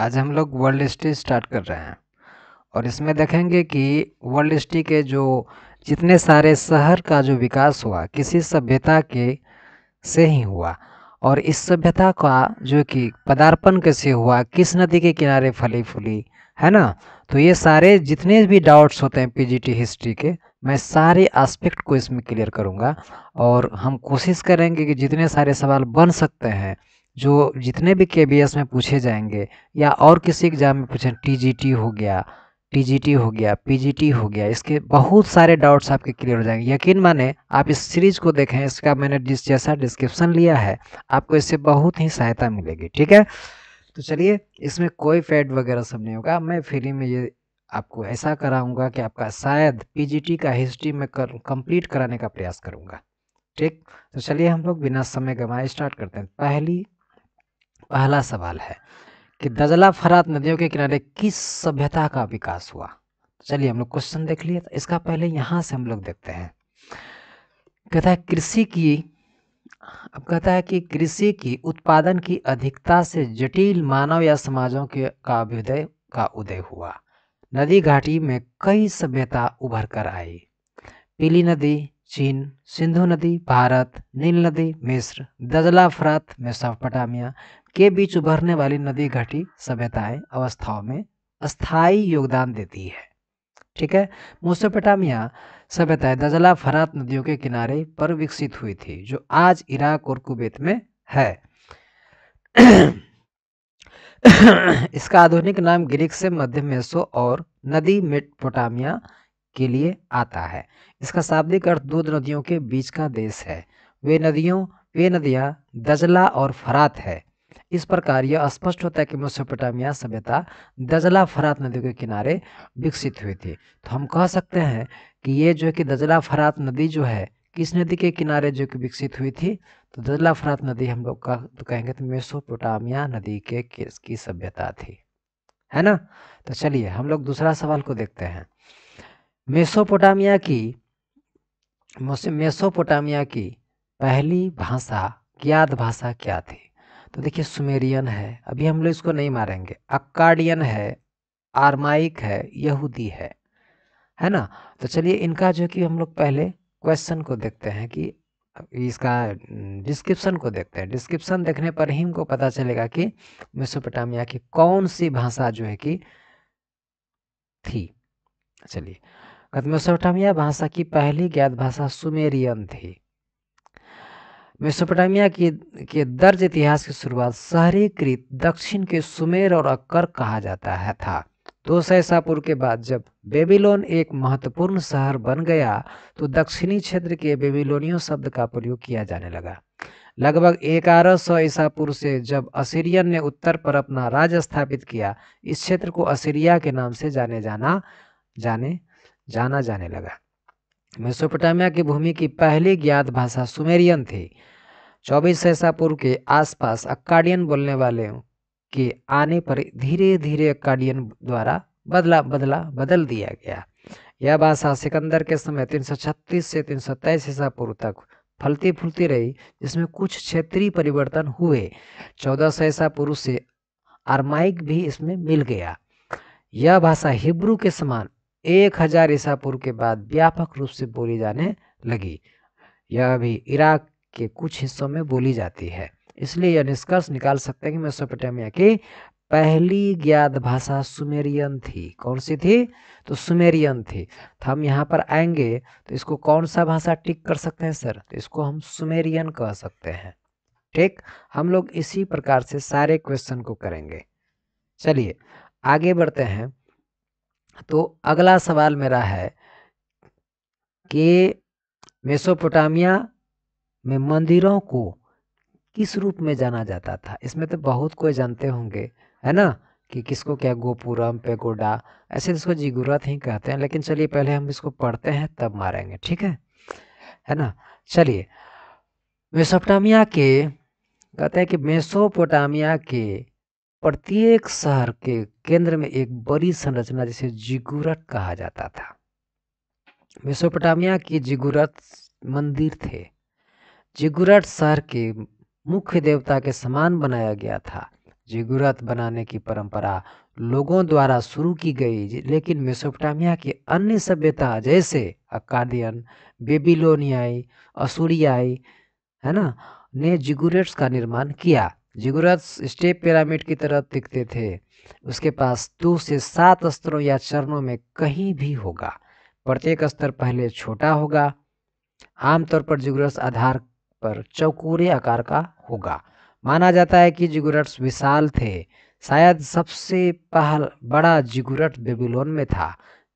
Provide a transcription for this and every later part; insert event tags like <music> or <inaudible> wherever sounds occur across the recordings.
आज हम लोग वर्ल्ड हिस्ट्री स्टार्ट कर रहे हैं और इसमें देखेंगे कि वर्ल्ड हिस्ट्री के जो जितने सारे शहर का जो विकास हुआ किसी सभ्यता के से ही हुआ और इस सभ्यता का जो कि पदार्पण कैसे हुआ किस नदी के किनारे फली फूली है ना तो ये सारे जितने भी डाउट्स होते हैं पीजीटी हिस्ट्री के मैं सारे एस्पेक्ट को इसमें क्लियर करूँगा और हम कोशिश करेंगे कि जितने सारे सवाल बन सकते हैं जो जितने भी के में पूछे जाएंगे या और किसी एग्ज़ाम में पूछे टी हो गया टी हो गया पी हो गया इसके बहुत सारे डाउट्स आपके क्लियर हो जाएंगे यकीन माने आप इस सीरीज को देखें इसका मैंने जिस जैसा डिस्क्रिप्शन लिया है आपको इससे बहुत ही सहायता मिलेगी ठीक है तो चलिए इसमें कोई फैट वगैरह सब नहीं होगा मैं फ्री में ये आपको ऐसा कराऊंगा कि आपका शायद पीजीटी का हिस्ट्री में कर कंप्लीट कराने का प्रयास करूंगा ठीक तो चलिए हम लोग बिना समय गवाए स्टार्ट करते हैं पहली पहला सवाल है कि दजला फरात नदियों के किनारे किस सभ्यता का विकास हुआ तो चलिए हम लोग क्वेश्चन देख लिए तो इसका पहले यहाँ से हम लोग देखते हैं कहता है कृषि की अब कहता है कि कृषि की उत्पादन की अधिकता से जटिल मानव या समाजों के का अभ्युदय का उदय हुआ नदी घाटी में कई सभ्यता उभर कर आई पीली नदी चीन सिंधु नदी भारत नील नदी मिस्र दजला फरात मेसोपोटामिया के बीच उभरने वाली नदी घाटी सभ्यताएं अवस्थाओं में अस्थायी योगदान देती है ठीक है मोसोपेटामिया सभ्यताएं दजला फरात नदियों के किनारे पर विकसित हुई थी जो आज इराक और कुबेत में है <coughs> इसका आधुनिक नाम ग्रीक से मध्य मेसो और नदी मेटपोटामिया के लिए आता है इसका शाब्दिक अर्थ दो नदियों के बीच का देश है वे नदियों वे नदियां दजला और फरात है इस प्रकार यह स्पष्ट होता है कि मेसोपोटामिया सभ्यता दजला फरात नदी के किनारे विकसित हुई थी तो हम कह सकते हैं कि ये जो है कि दजला फरात नदी जो है किस नदी के किनारे जो कि विकसित हुई थी तो दजला फरात नदी हम लोग का तो कहेंगे तो मेसोपोटामिया नदी के की सभ्यता थी है ना तो चलिए हम लोग दूसरा सवाल को देखते हैं मेसोपोटामिया की मेसोपोटामिया की पहली भाषा ज्ञात भाषा क्या थी तो देखिए सुमेरियन है अभी हम लोग इसको नहीं मारेंगे अक्काडियन है आरमाइक है यहूदी है है ना तो चलिए इनका जो कि हम लोग पहले क्वेश्चन को देखते हैं कि इसका डिस्क्रिप्शन को देखते हैं डिस्क्रिप्शन देखने पर ही हमको पता चलेगा कि मेसोपोटामिया की कौन सी भाषा जो है कि थी चलिए मेसोपोटामिया भाषा की पहली ज्ञात भाषा सुमेरियन थी मेसोपोटामिया की के दर्ज इतिहास की शुरुआत शहरीकृत दक्षिण के सुमेर और अक्कर कहा जाता है था दो तो सौ ईसापुर के बाद जब बेबीलोन एक महत्वपूर्ण शहर बन गया तो दक्षिणी क्षेत्र के बेबीलोनियो शब्द का प्रयोग किया जाने लगा लगभग ग्यारह सौ ईसापुर से जब असीरियन ने उत्तर पर अपना राज स्थापित किया इस क्षेत्र को असीरिया के नाम से जाने जाना जाने जाना जाने लगा मेसोपोटामिया की भूमि की पहली ज्ञात भाषा सुमेरियन थी चौबीस सैसापुर के आसपास अक्काडियन बोलने वाले के आने पर धीरे धीरे अक्काडियन द्वारा बदला बदला बदल दिया गया यह भाषा सिकंदर के समय 336 से 327 ईसा पूर्व तक फलती फूलती रही जिसमें कुछ क्षेत्रीय परिवर्तन हुए चौदह सौ ईसा पूर्व से आरमाइक भी इसमें मिल गया यह भाषा हिब्रू के समान एक हजार ईसा पूर्व के बाद व्यापक रूप से बोली जाने लगी यह भी इराक के कुछ हिस्सों में बोली जाती है इसलिए यह निष्कर्ष निकाल सकते हैं कि मेसोपोटामिया की पहली ज्ञात भाषा सुमेरियन थी कौन सी थी तो सुमेरियन थी तो हम यहाँ पर आएंगे तो इसको कौन सा भाषा टिक कर सकते हैं सर तो इसको हम सुमेरियन कह सकते हैं ठीक हम लोग इसी प्रकार से सारे क्वेश्चन को करेंगे चलिए आगे बढ़ते हैं तो अगला सवाल मेरा है कि मेसोपोटामिया में मंदिरों को किस रूप में जाना जाता था इसमें तो बहुत कोई जानते होंगे है ना कि किसको क्या गोपुरम पेगोडा ऐसे तो इसको जिगुरत ही कहते हैं लेकिन चलिए पहले हम इसको पढ़ते हैं तब मारेंगे ठीक है है ना चलिए मेसोपोटामिया के कहते हैं कि मेसोपोटामिया के प्रत्येक शहर के केंद्र में एक बड़ी संरचना जिसे जिगुरत कहा जाता था मेसोपोटामिया की जिगुरत मंदिर थे जिगुरट शहर के मुख्य देवता के समान बनाया गया था जिगुरत बनाने की परंपरा लोगों द्वारा शुरू की गई लेकिन मेसोपोटामिया की अन्य सभ्यता जैसे अकादियन बेबीलोनियाई असूरियाई है ना ने जिगुरेट्स का निर्माण किया जिगुरट्स स्टेप पिरामिड की तरह दिखते थे उसके पास दो से सात स्तरों या चरणों में कहीं भी होगा प्रत्येक स्तर पहले छोटा होगा आमतौर पर जिगुरट्स आधार पर चौकूरे आकार का होगा माना जाता है कि जिगुरट्स विशाल थे शायद सबसे पहल बड़ा जिगुरट बेबीलोन में था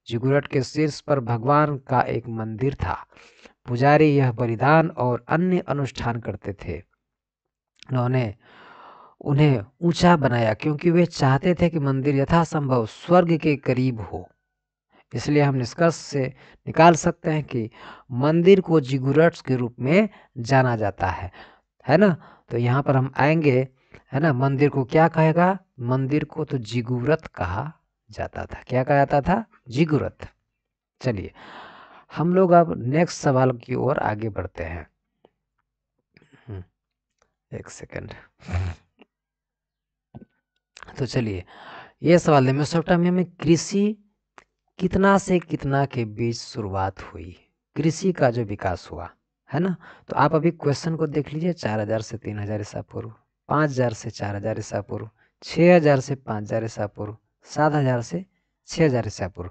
जिगुरट के शीर्ष पर भगवान का एक मंदिर था पुजारी यह बलिदान और अन्य अनुष्ठान करते थे उन्होंने उन्हें ऊंचा बनाया क्योंकि वे चाहते थे कि मंदिर यथासंभव स्वर्ग के करीब हो इसलिए हम निष्कर्ष से निकाल सकते हैं कि मंदिर को जिगुरट्स के रूप में जाना जाता है है ना तो यहाँ पर हम आएंगे है ना मंदिर को क्या कहेगा मंदिर को तो जिगुरत कहा जाता था क्या कहा जाता था जिगुरत चलिए हम लोग अब नेक्स्ट सवाल की ओर आगे बढ़ते हैं हम्म, एक सेकंड तो चलिए यह सवाल है मेसोपोटामिया में कृषि कितना से कितना के बीच शुरुआत हुई कृषि का जो विकास हुआ है ना तो आप अभी क्वेश्चन को देख लीजिए चार हजार से तीन हजार ईसा पूर्व पाँच हजार से चार हजार ईसा पूर्व छह हजार से पाँच हजार ईसा पूर्व सात हजार से छह हजार ईसा पूर्व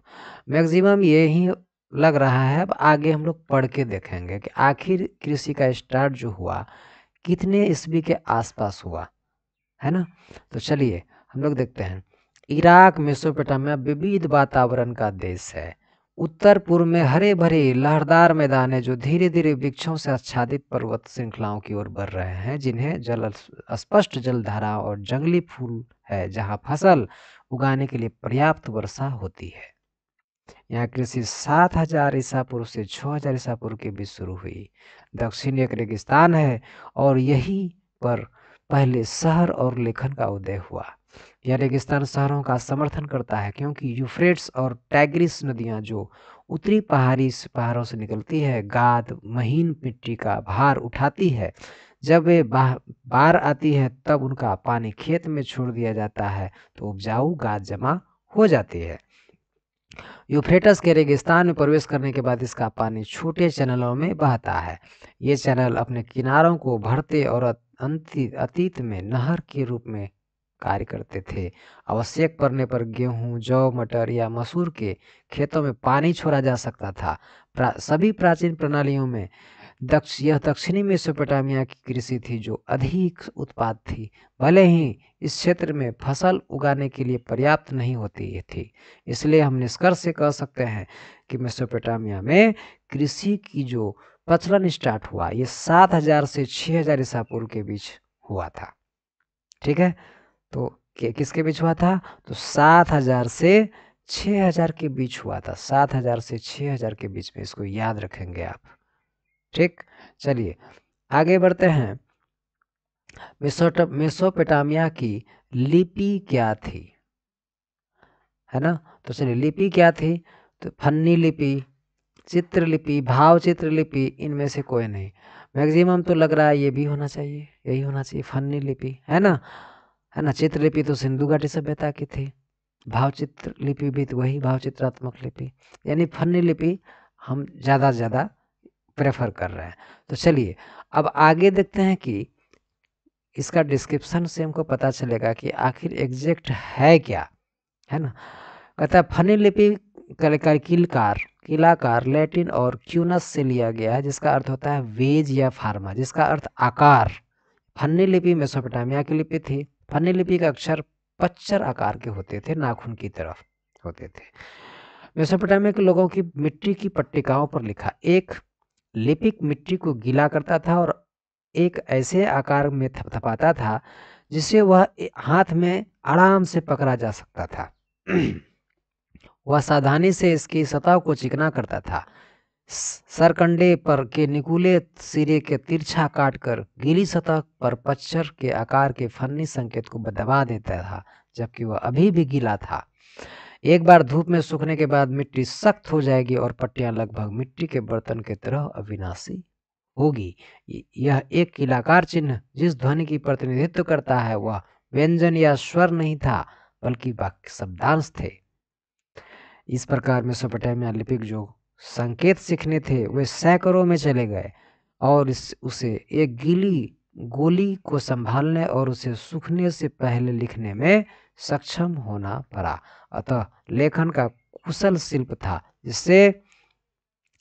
मैक्सिमम ये ही लग रहा है अब आगे हम लोग पढ़ के देखेंगे कि आखिर कृषि का स्टार्ट जो हुआ कितने ईस्वी के आसपास हुआ है ना तो चलिए हम लोग देखते हैं इराक मेसोपोटामिया विविध वातावरण का देश है उत्तर पूर्व में हरे भरे लहरदार मैदान है जो धीरे धीरे वृक्षों से आच्छादित पर्वत श्रृंखलाओं की ओर बढ़ रहे हैं जिन्हें जल स्पष्ट जलधारा और जंगली फूल है जहां फसल उगाने के लिए पर्याप्त वर्षा होती है यहाँ कृषि सात हजार ईसा पूर्व से छः हजार ईसा पूर्व के बीच शुरू हुई दक्षिण एक रेगिस्तान है और यही पर पहले शहर और लेखन का उदय हुआ यह रेगिस्तान शहरों का समर्थन करता है क्योंकि यूफ्रेट्स और टैग्रिस नदियां जो उत्तरी पहाड़ी पहाड़ों से निकलती है गाद महीन मिट्टी का भार उठाती है जब वे बाढ़ आती है तब उनका पानी खेत में छोड़ दिया जाता है तो उपजाऊ गाद जमा हो जाती है यूफ्रेटस के रेगिस्तान में प्रवेश करने के बाद इसका पानी छोटे चैनलों में बहता है ये चैनल अपने किनारों को भरते और अतीत में नहर के रूप में कार्य करते थे आवश्यक पड़ने पर गेहूं जौ मटर या मसूर के खेतों में पानी छोड़ा जा सकता था प्रा, सभी प्राचीन प्रणालियों में दक्ष यह दक्षिणी मेसोपोटामिया की कृषि थी जो अधिक उत्पाद थी भले ही इस क्षेत्र में फसल उगाने के लिए पर्याप्त नहीं होती थी इसलिए हम निष्कर्ष से कह सकते हैं कि मेसोपोटामिया में कृषि की जो प्रचलन स्टार्ट हुआ ये 7000 से 6000 ईसा पूर्व के बीच हुआ था ठीक है तो किसके बीच हुआ था तो सात हजार से छ हजार के बीच हुआ था सात हजार से छ हजार के बीच में इसको याद रखेंगे आप ठीक चलिए आगे बढ़ते हैं मेसोपोटामिया की लिपि क्या थी है ना तो चलिए लिपि क्या थी तो फन्नी लिपि चित्रलिपि भाव लिपि इनमें से कोई नहीं मैक्सिमम तो लग रहा है ये भी होना चाहिए यही होना चाहिए फन्नी लिपि है ना है ना चित्रलिपि तो सिंधु घाटी सभ्यता की थी भावचित्र लिपि भी तो वही भावचित्रात्मक लिपि यानी फन्नी लिपि हम ज़्यादा से ज़्यादा प्रेफर कर रहे हैं तो चलिए अब आगे देखते हैं कि इसका डिस्क्रिप्शन से हमको पता चलेगा कि आखिर एग्जैक्ट है क्या है ना कहता है फनी लिपि किलकार किलाकार लैटिन और क्यूनस से लिया गया है जिसका अर्थ होता है वेज या फार्मा जिसका अर्थ आकार फन्नी लिपि मेसोपोटामिया की लिपि थी पानी लिपि के अक्षर पच्चर आकार के होते थे नाखून की तरफ होते थे मेसोपोटामिया के लोगों की मिट्टी की पट्टिकाओं पर लिखा एक लिपिक मिट्टी को गीला करता था और एक ऐसे आकार में थपथपाता था जिसे वह हाथ में आराम से पकड़ा जा सकता था <clears throat> वह सावधानी से इसकी सतह को चिकना करता था सरकंडे पर के निकुले सिरे के तिरछा काटकर गीली सतह पर पच्चर के आकार के फन्नी संकेत को दबा देता था जबकि वह अभी भी गीला था एक बार धूप में सूखने के बाद मिट्टी सख्त हो जाएगी और पट्टियां लगभग मिट्टी के बर्तन के तरह अविनाशी होगी यह एक किलाकार चिन्ह जिस ध्वनि की प्रतिनिधित्व करता है वह व्यंजन या स्वर नहीं था बल्कि वाक्य शब्दांश थे इस प्रकार में मेसोपोटामिया लिपिक जो संकेत सीखने थे वे सैकड़ों में चले गए और इस उसे एक गीली गोली को संभालने और उसे सूखने से पहले लिखने में सक्षम होना पड़ा अतः लेखन का कुशल शिल्प था जिससे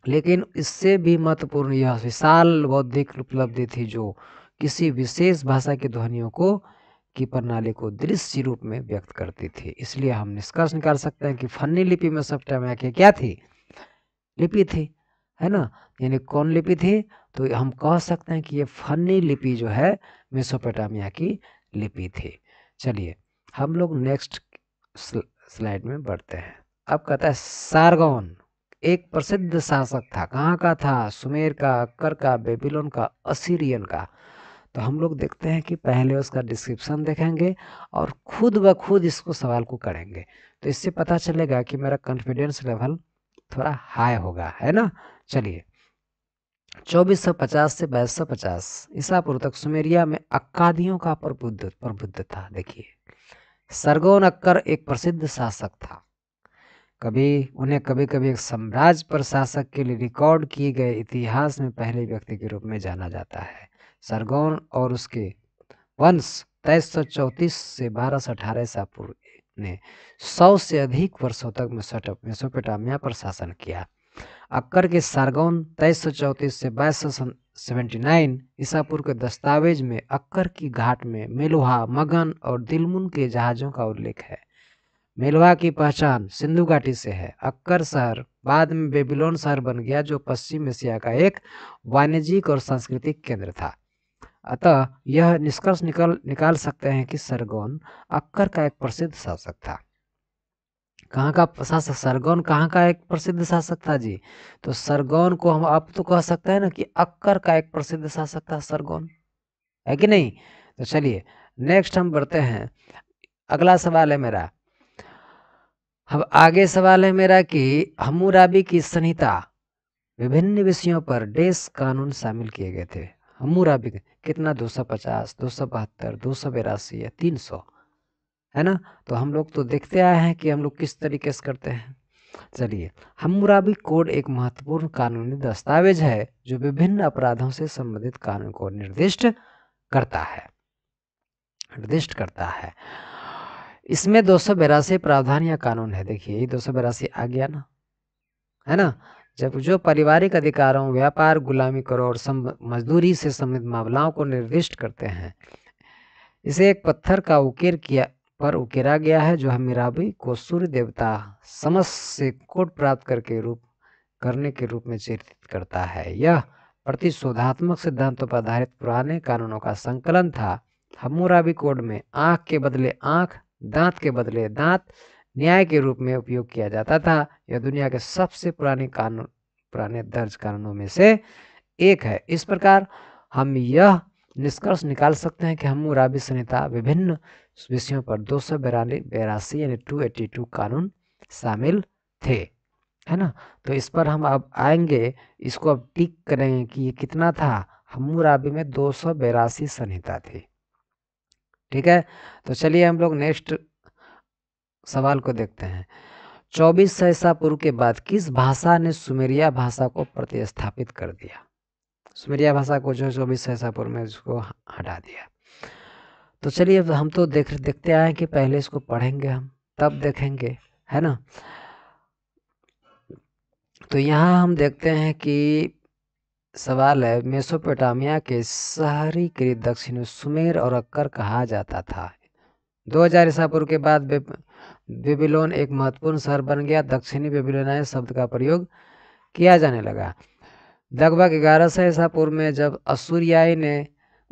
लेकिन इससे भी महत्वपूर्ण यह विशाल बौद्धिक उपलब्धि थी जो किसी विशेष भाषा की ध्वनियों को की प्रणाली को दृश्य रूप में व्यक्त करती थी इसलिए हम निष्कर्ष निकाल सकते हैं कि फन्नी लिपि में सब टमाके क्या थी लिपि थी है ना यानी कौन लिपि थी तो हम कह सकते हैं कि ये फनी लिपि जो है मेसोपोटामिया की लिपि थी चलिए हम लोग नेक्स्ट स्लाइड में बढ़ते हैं अब कहता है सारगोन एक प्रसिद्ध शासक था कहाँ का था सुमेर का अक्कर का बेबीलोन का असीरियन का तो हम लोग देखते हैं कि पहले उसका डिस्क्रिप्शन देखेंगे और खुद ब खुद इसको सवाल को करेंगे तो इससे पता चलेगा कि मेरा कॉन्फिडेंस लेवल थोड़ा हाई होगा है ना चलिए चौबीस सौ पचास से बाईस सौ पचास ईसा पूर्व तक सुमेरिया में अक्कादियों का प्रबुद्ध प्रबुद्ध था देखिए सरगोन अक्कर एक प्रसिद्ध शासक था कभी उन्हें कभी कभी एक साम्राज्य पर शासक के लिए रिकॉर्ड किए गए इतिहास में पहले व्यक्ति के रूप में जाना जाता है सरगोन और उसके वंश तेईस से बारह सौ अठारह ईसा पूर्व ने सौ से अधिक वर्षों तक मेसोपोटामिया पर शासन किया अक्कर के सारगौन तेईस सौ से बाईस सौ सेवेंटी नाइन ईसापुर के दस्तावेज में अक्कर की घाट में मेलोहा मगन और दिलमुन के जहाज़ों का उल्लेख है मेलवा की पहचान सिंधु घाटी से है अक्कर शहर बाद में बेबीलोन शहर बन गया जो पश्चिम एशिया का एक वाणिज्यिक और सांस्कृतिक केंद्र था अतः यह निष्कर्ष निकल निकाल सकते हैं कि सरगोन अक्कर का एक प्रसिद्ध शासक था कहाँ का शासक सरगोन कहाँ का एक प्रसिद्ध शासक था जी तो सरगोन को हम आप तो कह सकते हैं ना कि अक्कर का एक प्रसिद्ध शासक था सरगोन है कि नहीं तो चलिए नेक्स्ट हम बढ़ते हैं अगला सवाल है मेरा अब आगे सवाल है मेरा कि हमूराबी की संहिता विभिन्न विषयों पर डेस कानून शामिल किए गए थे हमूरा भी कितना दो सौ पचास दो सौ बहत्तर दो सौ बेरासी या तीन सौ है ना तो हम लोग तो देखते आए हैं कि हम लोग किस तरीके से करते हैं चलिए हम कोड एक महत्वपूर्ण कानूनी दस्तावेज है जो विभिन्न अपराधों से संबंधित कानून को निर्दिष्ट करता है निर्दिष्ट करता है इसमें दो सौ बेरासी प्रावधान या कानून है देखिए ये दो सौ बेरासी आ गया ना है ना जब जो पारिवारिक अधिकारों व्यापार गुलामी करो और मजदूरी से संबंधित मामलाओं को निर्दिष्ट करते हैं इसे एक पत्थर का उकेर किया पर उकेरा गया है जो हमीराबी को सूर्य देवता समस्त से कोट प्राप्त करके रूप करने के रूप में चिंतित करता है यह प्रतिशोधात्मक सिद्धांतों पर आधारित पुराने कानूनों का संकलन था हमूराबी कोड में आंख के बदले आंख दांत के बदले दांत न्याय के रूप में उपयोग किया जाता था यह दुनिया के सबसे पुराने कानून पुराने दर्ज कानूनों में से एक है इस प्रकार हम यह निष्कर्ष निकाल सकते हैं कि हम राबी संहिता विभिन्न विषयों पर दो सौ बेरासी यानी टू एटी टू कानून शामिल थे है ना तो इस पर हम अब आएंगे इसको अब टिक करेंगे कि ये कितना था हमूराबी में दो सौ बेरासी संहिता थी ठीक है तो चलिए हम लोग नेक्स्ट सवाल को देखते हैं चौबीस सौ ईसा पूर्व के बाद किस भाषा ने सुमेरिया भाषा को प्रतिस्थापित कर दिया सुमेरिया भाषा को जो चौबीस सौ ईसा पूर्व में उसको हटा दिया तो चलिए अब हम तो देख देखते आए कि पहले इसको पढ़ेंगे हम तब देखेंगे है ना तो यहाँ हम देखते हैं कि सवाल है मेसोपोटामिया के शहरी के दक्षिण सुमेर और अक्कर कहा जाता था 2000 हजार ईसा पूर्व के बाद बेबीलोन एक महत्वपूर्ण शहर बन गया दक्षिणी बेबीलोनाए शब्द का प्रयोग किया जाने लगा लगभग ग्यारह सौ ईसा पूर्व में जब असुरियाई ने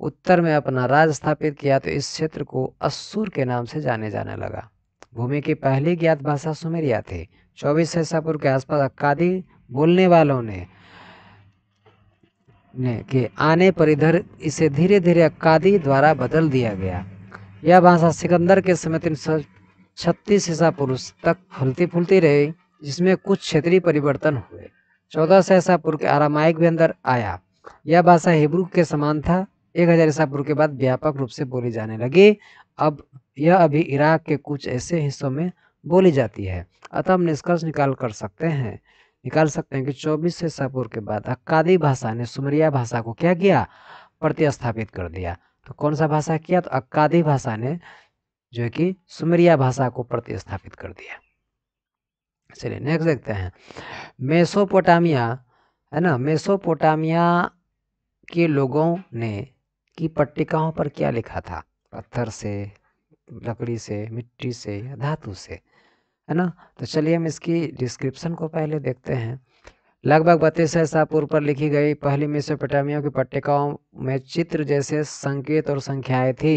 उत्तर में अपना राज स्थापित किया तो इस क्षेत्र को असुर के नाम से जाने जाने लगा भूमि की पहली ज्ञात भाषा सुमेरिया थी चौबीस ईसा पूर्व के आसपास अक्कादी बोलने वालों ने ने के आने पर इधर इसे धीरे धीरे अक्कादी द्वारा बदल दिया गया यह भाषा सिकंदर के समय तीन छत्तीस ईसा पुरुष तक फूलती फूलती रही जिसमें कुछ क्षेत्रीय परिवर्तन हुए चौदह ईसा पूर्व के आरामायक भी अंदर आया यह भाषा हिब्रू के समान था एक हजार पूर्व के बाद व्यापक रूप से बोली जाने लगी अब यह अभी इराक के कुछ ऐसे हिस्सों में बोली जाती है अतः हम निष्कर्ष निकाल कर सकते हैं निकाल सकते हैं कि चौबीस ईसा पूर्व के बाद अक्कादी भाषा ने सुमरिया भाषा को क्या किया प्रतिस्थापित कर दिया तो कौन सा भाषा किया तो अक्कादी भाषा ने जो कि सुमरिया भाषा को प्रतिस्थापित कर दिया चलिए नेक्स्ट देखते हैं मेसोपोटामिया है ना मेसोपोटामिया के लोगों ने की पट्टिकाओं पर क्या लिखा था पत्थर से लकड़ी से मिट्टी से या धातु से है ना तो चलिए हम इसकी डिस्क्रिप्शन को पहले देखते हैं लगभग बत्तीस ऐसा पूर्व पर लिखी गई पहली मेसोपोटामिया की पट्टिकाओं में चित्र जैसे संकेत और संख्याएं थी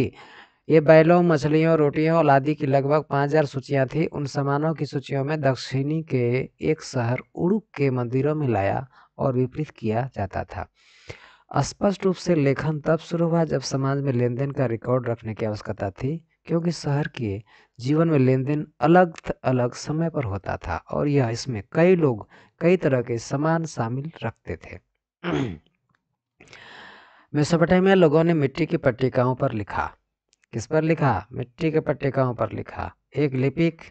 ये बैलों मछलियों रोटियों और आदि की लगभग पाँच हजार सूचियाँ थी उन सामानों की सूचियों में दक्षिणी के एक शहर उड़ुक के मंदिरों में लाया और विपरीत किया जाता था स्पष्ट रूप से लेखन तब शुरू हुआ जब समाज में लेन देन का रिकॉर्ड रखने की आवश्यकता थी क्योंकि शहर के जीवन में लेन देन अलग अलग समय पर होता था और यह इसमें कई लोग कई तरह के सामान शामिल रखते थे <clears throat> मेसोपोटामिया लोगों ने मिट्टी की पट्टिकाओं पर लिखा किस पर लिखा मिट्टी के पट्टिकाओं पर लिखा एक लिपिक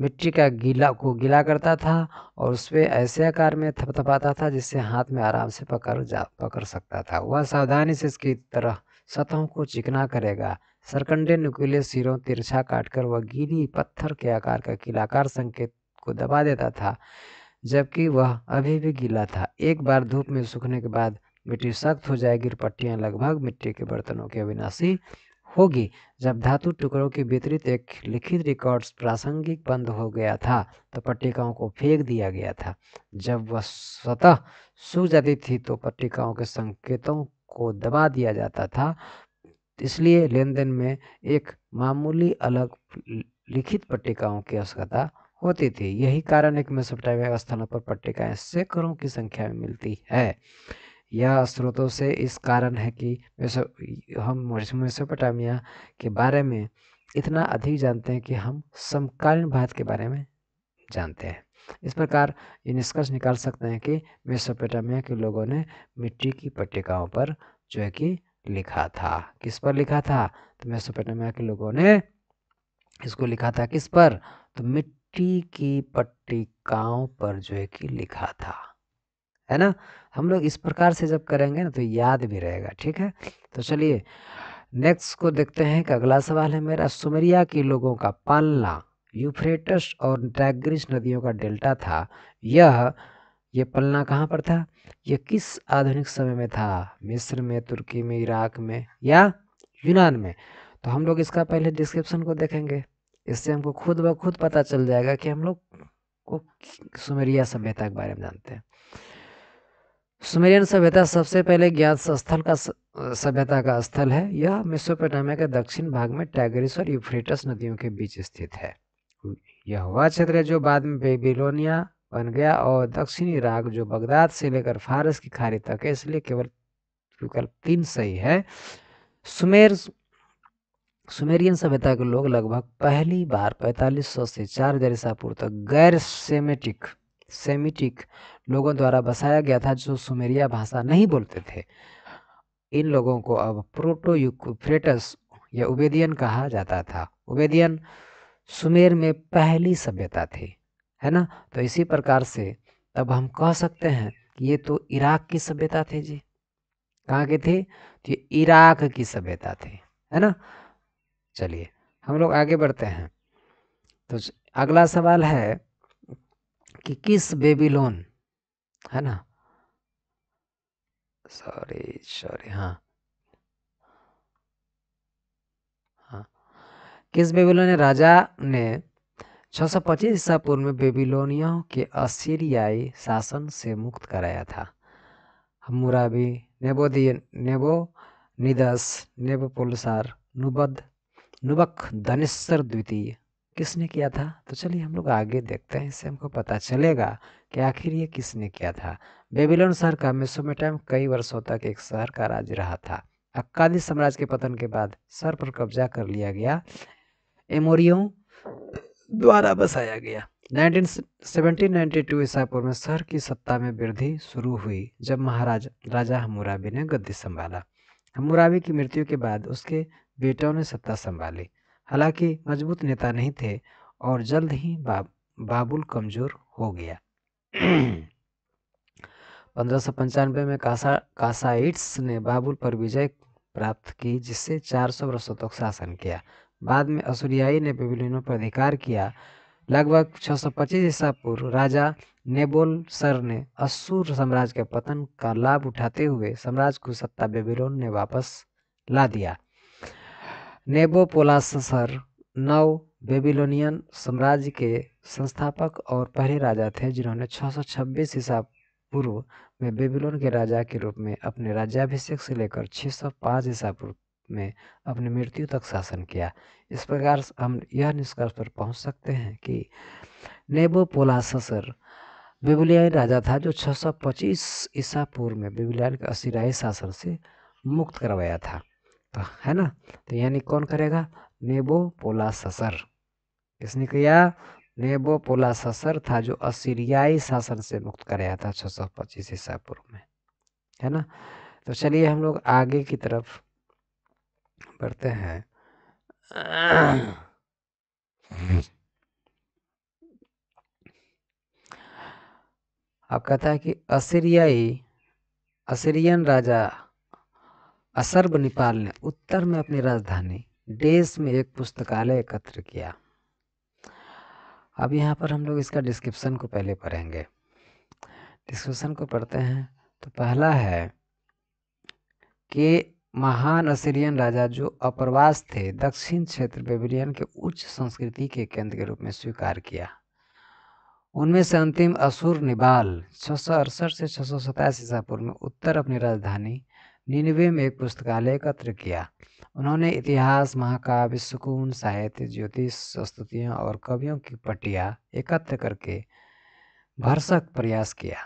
मिट्टी का गीला को गीला करता था और उस पर ऐसे आकार में थपथपाता था जिससे हाथ में आराम से पकड़ जा पकड़ सकता था वह सावधानी से इसकी तरह सतहों को चिकना करेगा सरकंडे नुकीले सिरों तिरछा काटकर वह गीली पत्थर के आकार का किलाकार संकेत को दबा देता था जबकि वह अभी भी गीला था एक बार धूप में सूखने के बाद मिट्टी सख्त हो जाएगी पट्टियाँ लगभग मिट्टी के बर्तनों के अविनाशी होगी जब धातु टुकड़ों के वितरित एक लिखित रिकॉर्ड प्रासंगिक बंद हो गया था तो पट्टिकाओं को फेंक दिया गया था जब वह स्वतः सूख जाती थी तो पट्टिकाओं के संकेतों को दबा दिया जाता था इसलिए लेन देन में एक मामूली अलग लिखित पट्टिकाओं की आवश्यकता होती थी यही कारण है कि मेसोपोटामिया स्थानों पर पट्टिकाएं सैकड़ों की संख्या में मिलती है यह स्रोतों से इस कारण है कि हम मेसोपोटामिया के बारे में इतना अधिक जानते हैं कि हम समकालीन भारत के बारे में जानते हैं इस प्रकार ये निष्कर्ष निकाल सकते हैं कि मेसोपोटामिया के लोगों ने मिट्टी की पट्टिकाओं पर जो है कि लिखा था किस पर लिखा था तो मेसोपोटामिया के लोगों ने इसको लिखा था किस पर तो मिट्टी की पट्टिकाओं पर जो है कि लिखा था है ना हम लोग इस प्रकार से जब करेंगे ना तो याद भी रहेगा ठीक है तो चलिए नेक्स्ट को देखते हैं कि अगला सवाल है मेरा सुमेरिया के लोगों का पालना यूफ्रेटस और टैग्रिस नदियों का डेल्टा था यह ये पलना कहाँ पर था यह किस आधुनिक समय में था मिस्र में तुर्की में इराक में या यूनान में तो हम लोग इसका पहले डिस्क्रिप्शन को देखेंगे इससे हमको खुद ब खुद पता चल जाएगा कि हम लोग को सुमेरिया सभ्यता के बारे में जानते हैं सुमेरियन सभ्यता सबसे पहले ज्ञात स्थल का सभ्यता का स्थल है यह मिसोपोटामिया के दक्षिण भाग में टाइगरिस और यूफ्रेटस नदियों के बीच स्थित है यह वह क्षेत्र है जो बाद में बेबीलोनिया बन गया और दक्षिणी इराक जो बगदाद से लेकर फारस की खाड़ी तक है इसलिए केवल विकल्प तीन सही है सुमेर सुमेरियन सभ्यता के लोग लगभग पहली बार 4500 से 4000 ईसा पूर्व तक गैर सेमेटिक सेमिटिक लोगों द्वारा बसाया गया था जो सुमेरिया भाषा नहीं बोलते थे इन लोगों को अब प्रोटो युक्रेटस या उबेदियन कहा जाता था उबेदियन सुमेर में पहली सभ्यता थी है ना तो इसी प्रकार से तब हम कह सकते हैं कि ये तो इराक की सभ्यता थी जी कहाँ के थे तो ये इराक की सभ्यता थी है ना चलिए हम लोग आगे बढ़ते हैं तो अगला सवाल है कि किस बेबीलोन है ना सॉरी सॉरी हाँ।, हाँ किस बेबीलोन ने राजा ने 625 ईसा पूर्व में बेबीलोनियों के असीरियाई शासन से मुक्त कराया था हम्मुराबी नेबोदी नेबो निदस नेबोपोलसार नुबद नुबक धनेश्वर द्वितीय किसने किया था तो चलिए हम लोग आगे देखते हैं इससे हमको पता चलेगा कि आखिर ये किसने किया था बेबीलोन शहर का मेसोमेटाम कई वर्षों तक एक शहर का राज्य रहा था अक्कादी साम्राज्य के पतन के बाद सर पर कब्जा कर लिया गया एमोरियो द्वारा बसाया गया 1992 ईसापुर में शहर की सत्ता में वृद्धि शुरू हुई जब महाराज राजा हमूराबी ने गद्दी संभाला हमूराबी की मृत्यु के बाद उसके बेटों ने सत्ता संभाली हालांकि मजबूत नेता नहीं थे और जल्द ही बाब बाबुल कमज़ोर हो गया <clears throat> पंद्रह में कासा कासाइट्स ने बाबुल पर विजय प्राप्त की जिससे 400 वर्षों तक शासन किया बाद में असुरियाई ने बेबिलोनियों पर अधिकार किया लगभग 625 ईसा पूर्व राजा नेबोल सर ने असुर साम्राज्य के पतन का लाभ उठाते हुए साम्राज्य को सत्ता बेबिलोन ने वापस ला दिया नेबोपोलासर नव बेबीलोनियन साम्राज्य के संस्थापक और पहले राजा थे जिन्होंने 626 ईसा पूर्व में बेबीलोन के राजा के रूप में अपने राज्याभिषेक से लेकर 605 ईसा पूर्व में अपनी मृत्यु तक शासन किया इस प्रकार हम यह निष्कर्ष पर पहुंच सकते हैं कि नेबोपोलाससर बेबुलियाई राजा था जो 625 ईसा पूर्व में बेबीलियान के असीराई शासन से मुक्त करवाया था तो है ना तो यानी कौन करेगा नेबो पोला ससर किसने किया नेबो पोला ससर था जो असीरियाई शासन से मुक्त कराया था 625 ईसा पूर्व में है ना तो चलिए हम लोग आगे की तरफ बढ़ते हैं अब कहता है कि असीरियाई असीरियन राजा असर्ब नेपाल ने उत्तर में अपनी राजधानी देश में एक पुस्तकालय एकत्र किया अब यहाँ पर हम लोग इसका डिस्क्रिप्शन को पहले पढ़ेंगे डिस्क्रिप्शन को पढ़ते हैं तो पहला है कि महान असीरियन राजा जो अप्रवास थे दक्षिण क्षेत्र बेबिलियन के उच्च संस्कृति के केंद्र के रूप में स्वीकार किया उनमें से अंतिम असुर निबाल छः से छः सौ में उत्तर अपनी राजधानी निन्वे में एक पुस्तकालय एकत्र किया उन्होंने इतिहास महाकाव्य सुकून साहित्य ज्योतिष संस्तुतियों और कवियों की पटिया एकत्र करके भरसक प्रयास किया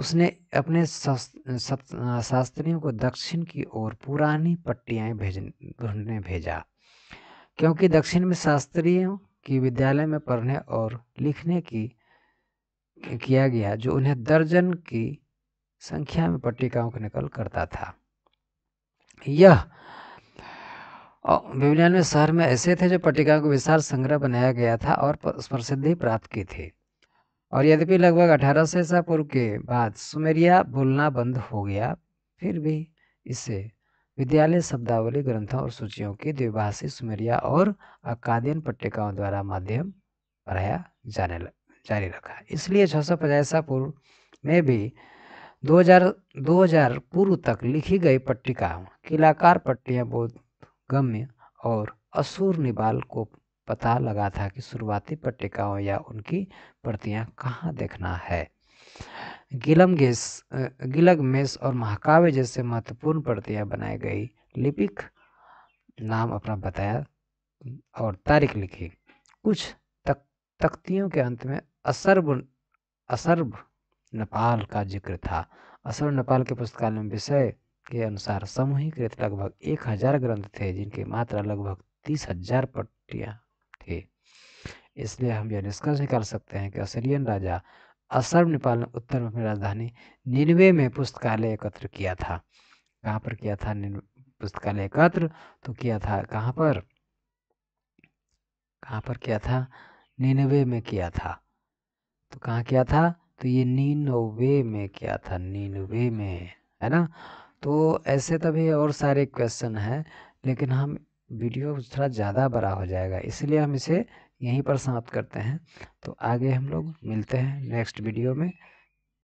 उसने अपने शास्त्रियों को दक्षिण की ओर पुरानी पट्टियाएं ढूंढने भेजा क्योंकि दक्षिण में शास्त्रियों की विद्यालय में पढ़ने और लिखने की किया गया जो उन्हें दर्जन की संख्या में पट्टिकाओं का निकल करता था यह विभिन्न शहर में ऐसे थे जो पट्टिका को विशाल संग्रह बनाया गया था और प्रसिद्धि प्राप्त की थी और यद्यपि लगभग अठारह सौ ईसा पूर्व के बाद सुमेरिया बोलना बंद हो गया फिर भी इसे विद्यालय शब्दावली ग्रंथों और सूचियों की द्विभाषी सुमेरिया और अकादियन पट्टिकाओं द्वारा माध्यम पढ़ाया जाने लग, जारी रखा इसलिए छः सौ पचास ईसा पूर्व में भी 2000 पूर्व तक लिखी गई पट्टिकाओं किलाकार पट्टियाँ बोध गम्य और असूर निबाल को पता लगा था कि शुरुआती पट्टिकाओं या उनकी प्रतियां कहाँ देखना है गिलमगेस गिलगमेस और महाकाव्य जैसे महत्वपूर्ण प्रतियां बनाई गई लिपिक नाम अपना बताया और तारीख लिखी कुछ तक तख्तियों के अंत में असर्ब असर्ब नेपाल का जिक्र था असर नेपाल के पुस्तकालय में विषय के अनुसार समूहीकृत लगभग एक हजार ग्रंथ थे जिनकी मात्रा लगभग तीस हजार पट्टियाँ थी इसलिए हम यह निष्कर्ष निकाल सकते हैं कि असरियन राजा असर नेपाल ने उत्तर में अपनी राजधानी निन्वे में पुस्तकालय एकत्र किया था कहाँ पर किया था पुस्तकालय एकत्र तो किया था कहाँ पर कहाँ पर किया था निन्वे में किया था तो कहाँ किया था तो ये वे में क्या था वे में है ना तो ऐसे तभी तो और सारे क्वेश्चन हैं लेकिन हम वीडियो थोड़ा ज़्यादा बड़ा हो जाएगा इसलिए हम इसे यहीं पर समाप्त करते हैं तो आगे हम लोग मिलते हैं नेक्स्ट वीडियो में